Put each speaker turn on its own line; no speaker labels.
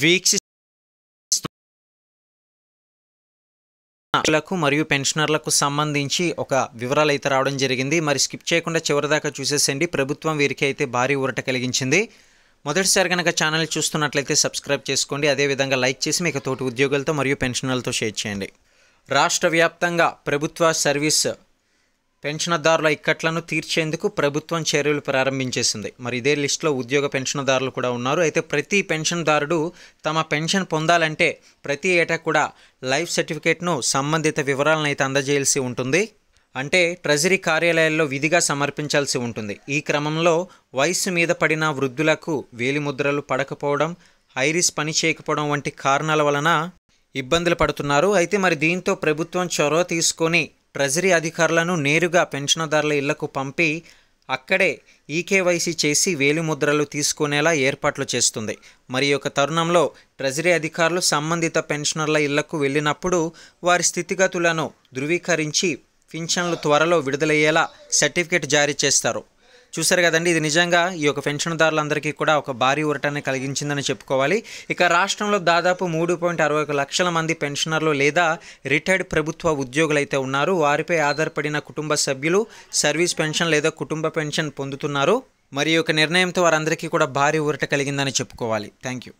వీక్షిస్తులకు మరియు పెన్షనర్లకు సంబంధించి ఒక వివరాలు అయితే రావడం జరిగింది మరి స్కిప్ చేయకుండా చివరిదాకా చూసేసండి ప్రభుత్వం వీరికి అయితే భారీ ఊరట కలిగించింది మొదటిసారి కనుక ఛానల్ చూస్తున్నట్లయితే సబ్స్క్రైబ్ చేసుకోండి అదేవిధంగా లైక్ చేసి మీకు తోటి ఉద్యోగులతో మరియు పెన్షనర్లతో షేర్ చేయండి రాష్ట్ర వ్యాప్తంగా ప్రభుత్వ సర్వీస్ పెన్షనర్దారుల ఇక్కట్లను తీర్చేందుకు ప్రభుత్వం చర్యలు ప్రారంభించేసింది మరి ఇదే లిస్టులో ఉద్యోగ పెన్షన్దారులు కూడా ఉన్నారు అయితే ప్రతి పెన్షన్దారుడు తమ పెన్షన్ పొందాలంటే ప్రతి ఏటా కూడా లైఫ్ సర్టిఫికేట్ను సంబంధిత వివరాలను అయితే అందజేయాల్సి ఉంటుంది అంటే ట్రెజరీ కార్యాలయాల్లో విధిగా సమర్పించాల్సి ఉంటుంది ఈ క్రమంలో వయస్సు మీద పడిన వృద్ధులకు వేలిముద్రలు పడకపోవడం ఐరిస్ పని చేయకపోవడం వంటి కారణాల వలన ఇబ్బందులు పడుతున్నారు అయితే మరి దీంతో ప్రభుత్వం చొరవ తీసుకొని ట్రెజరీ అధికారులను నేరుగా పెన్షన్దారుల ఇళ్లకు పంపి అక్కడే ఈకేవైసీ చేసి వేలిముద్రలు తీసుకునేలా ఏర్పాట్లు చేస్తుంది మరి ఒక తరుణంలో ట్రెజరీ అధికారులు సంబంధిత పెన్షనర్ల ఇళ్లకు వెళ్ళినప్పుడు వారి స్థితిగతులను ధృవీకరించి పింఛన్లు త్వరలో విడుదలయ్యేలా సర్టిఫికేట్ జారీ చేస్తారు చూశారు కదండి ఇది నిజంగా ఈ యొక్క పెన్షన్దారులందరికీ కూడా ఒక భారీ ఉరటాన్ని కలిగించిందని చెప్పుకోవాలి ఇక రాష్ట్రంలో దాదాపు మూడు పాయింట్ అరవై ఒక లక్షల మంది పెన్షనర్లు లేదా రిటైర్డ్ ప్రభుత్వ ఉద్యోగులు అయితే ఉన్నారు వారిపై ఆధారపడిన కుటుంబ సభ్యులు సర్వీస్ పెన్షన్ లేదా కుటుంబ పెన్షన్ పొందుతున్నారు మరి ఒక నిర్ణయంతో వారందరికీ కూడా భారీ ఊరట కలిగిందని చెప్పుకోవాలి థ్యాంక్ యూ